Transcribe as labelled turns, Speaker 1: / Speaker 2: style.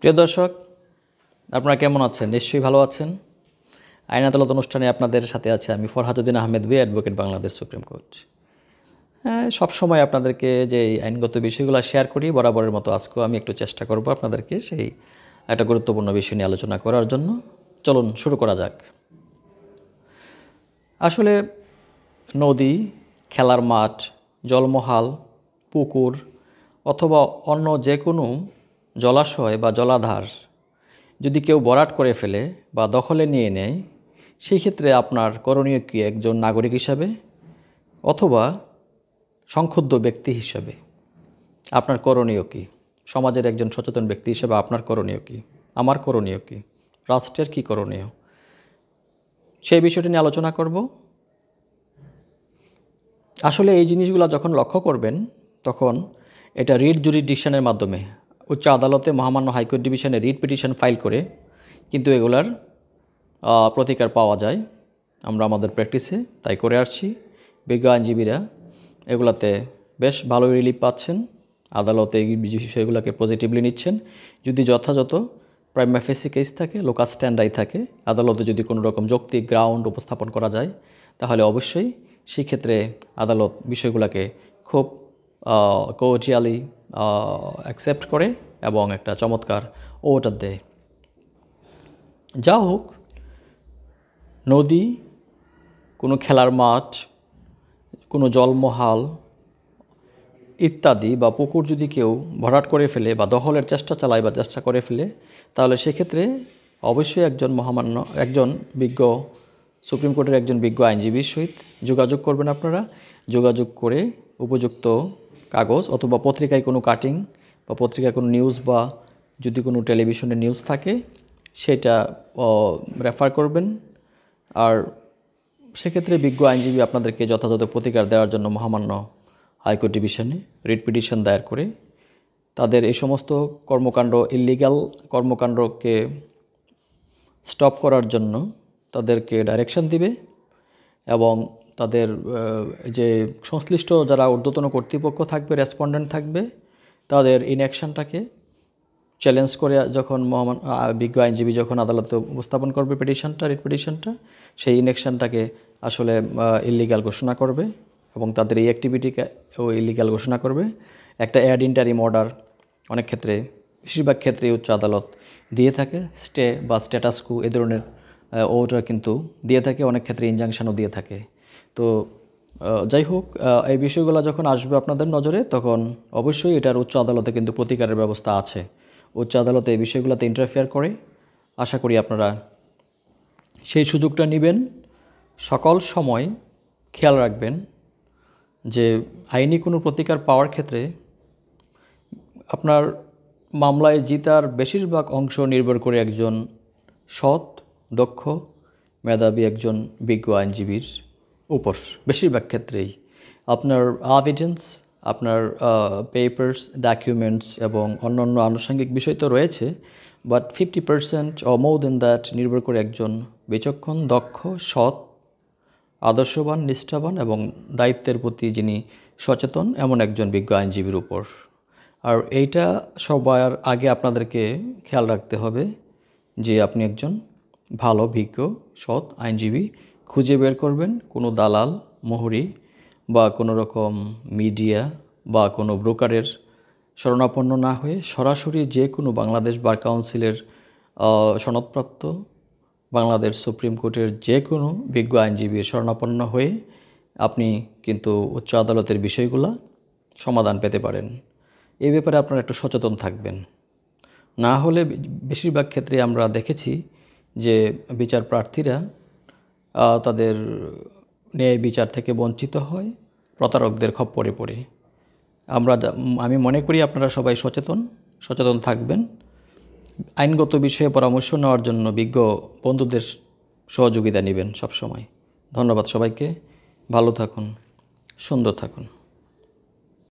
Speaker 1: প্রিয় দর্শক আপনারা কেমন আছেন নিশ্চয়ই ভালো আছেন আইন আদালত অনুষ্ঠানে আপনাদের সাথে আছে আমি Farhaduddin Ahmed B advocate Bangladesh supreme court হ্যাঁ সময় আপনাদেরকে যে আইনগত বিষয়গুলো শেয়ার করি বরাবরের মতো আজকেও আমি একটু চেষ্টা করব আপনাদেরকে সেই একটা গুরুত্বপূর্ণ বিষয় নিয়ে আলোচনা করার জন্য চলুন শুরু করা যাক আসলে নদী খেলার মাঠ জলমহাল পুকুর অথবা অন্য যে কোনো জলাশয় বা জলাধার যদি কেউ বরাট করে ফেলে বা দখলে নিয়ে নেয় সেই ক্ষেত্রে আপনার করণীয় কি একজন নাগরিক হিসাবে অথবা সংক্ষুব্ধ ব্যক্তি হিসাবে আপনার করণীয় কী সমাজের একজন সচেতন ব্যক্তি হিসাবে আপনার করণীয় কী আমার করণীয় কী রাষ্ট্রের কী করণীয় সেই বিষয়টি নিয়ে আলোচনা করব আসলে এই জিনিসগুলো যখন লক্ষ্য করবেন তখন এটা রিড জুরিডিকশনের মাধ্যমে উচ্চ আদালতে মহামান্য হাইকোর্ট ডিভিশনে রিট পিটিশন ফাইল করে কিন্তু এগুলার প্রতিকার পাওয়া যায় আমরা আমাদের প্র্যাকটিসে তাই করে আসছি বিজ্ঞ আইনজীবীরা এগুলাতে বেশ ভালোই রিলিফ পাচ্ছেন আদালতে এই বিষয়গুলোকে পজিটিভলি নিচ্ছেন যদি যথাযথ ফেসি কেস থাকে লোকাল স্ট্যান্ডাই থাকে আদালতে যদি কোনো রকম যৌক্তিক গ্রাউন্ড উপস্থাপন করা যায় তাহলে অবশ্যই সেক্ষেত্রে আদালত বিষয়গুলোকে খুব কোয়ালি অ্যাকসেপ্ট করে এবং একটা চমৎকার ওটার দেয় যা হোক নদী কোনো খেলার মাঠ কোনো জলমহাল ইত্যাদি বা পুকুর যদি কেউ ভরাট করে ফেলে বা দখলের চেষ্টা চালায় বা চেষ্টা করে ফেলে তাহলে সেক্ষেত্রে অবশ্যই একজন মহামান্য একজন বিজ্ঞ সুপ্রিম কোর্টের একজন বিজ্ঞ আইনজীবীর সহিত যোগাযোগ করবেন আপনারা যোগাযোগ করে উপযুক্ত কাগজ অথবা পত্রিকায় কোনো কাটিং বা পত্রিকায় কোনো নিউজ বা যদি কোনো টেলিভিশনে নিউজ থাকে সেটা রেফার করবেন আর সেক্ষেত্রে বিজ্ঞ আইনজীবী আপনাদেরকে যথাযথ প্রতিকার দেওয়ার জন্য মহামান্য হাইকোর্ট ডিভিশনে রিট পিটিশন দায়ের করে তাদের এই সমস্ত কর্মকাণ্ড ইলিগাল কর্মকাণ্ডকে স্টপ করার জন্য তাদেরকে ডাইরেকশন দিবে এবং তাদের যে সংশ্লিষ্ট যারা ঊর্ধ্বতন কর্তৃপক্ষ থাকবে রেসপন্ডেন্ট থাকবে তাদের ইনঅ্যাকশনটাকে চ্যালেঞ্জ করে যখন মহামান বিজ্ঞ আইনজীবী যখন আদালতে উপস্থাপন করবে পিটিশনটা রিট পিটিশনটা সেই ইনঅ্যাকশনটাকে আসলে ইলিগাল ঘোষণা করবে এবং তাদের এই ও ইলিগাল ঘোষণা করবে একটা অ্যাড ইন্টারি অর্ডার অনেক ক্ষেত্রে বেশিরভাগ ক্ষেত্রে উচ্চ আদালত দিয়ে থাকে স্টে বা স্ট্যাটাসকু এ ধরনের ওটা কিন্তু দিয়ে থাকে অনেক ক্ষেত্রে ইনজাংশনও দিয়ে থাকে তো যাই হোক এই বিষয়গুলো যখন আসবে আপনাদের নজরে তখন অবশ্যই এটার উচ্চ আদালতে কিন্তু প্রতিকারের ব্যবস্থা আছে উচ্চ আদালতে এই বিষয়গুলোতে ইন্টারফেয়ার করে আশা করি আপনারা সেই সুযোগটা নেবেন সকল সময় খেয়াল রাখবেন যে আইনি কোনো প্রতিকার পাওয়ার ক্ষেত্রে আপনার মামলায় জিতার বেশিরভাগ অংশ নির্ভর করে একজন সৎ দক্ষ মেধাবী একজন বিজ্ঞ আইনজীবীর উপর বেশিরভাগ ক্ষেত্রেই আপনার আভিডেন্স আপনার পেপার্স ডকুমেন্টস এবং অন্যান্য আনুষঙ্গিক বিষয় তো রয়েছে but fifty percent uh more than that নির্ভর করে একজন বিচক্ষণ দক্ষ সৎ আদর্শবান নিষ্ঠাবান এবং দায়িত্বের প্রতি যিনি সচেতন এমন একজন বিজ্ঞ আইনজীবীর উপর আর এইটা সবার আগে আপনাদেরকে খেয়াল রাখতে হবে যে আপনি একজন ভালো বিজ্ঞ সৎ আইনজীবী খুঁজে বের করবেন কোনো দালাল মোহরি বা কোনো রকম মিডিয়া বা কোনো ব্রোকারের শরণাপন্ন না হয়ে সরাসরি যে কোনো বাংলাদেশ বার কাউন্সিলের সনদপ্রাপ্ত বাংলাদেশ সুপ্রিম কোর্টের যে কোনো বিজ্ঞ আইনজীবীর শরণাপন্ন হয়ে আপনি কিন্তু উচ্চ আদালতের বিষয়গুলো সমাধান পেতে পারেন এ ব্যাপারে আপনারা একটু সচেতন থাকবেন না হলে বেশিরভাগ ক্ষেত্রে আমরা দেখেছি যে বিচার প্রার্থীরা তাদের ন্যায় বিচার থেকে বঞ্চিত হয় প্রতারকদের খপ্পরে পড়ে আমরা আমি মনে করি আপনারা সবাই সচেতন সচেতন থাকবেন আইনগত বিষয়ে পরামর্শ নেওয়ার জন্য বিজ্ঞ বন্ধুদের সহযোগিতা নেবেন সবসময় ধন্যবাদ সবাইকে ভালো থাকুন সুন্দর থাকুন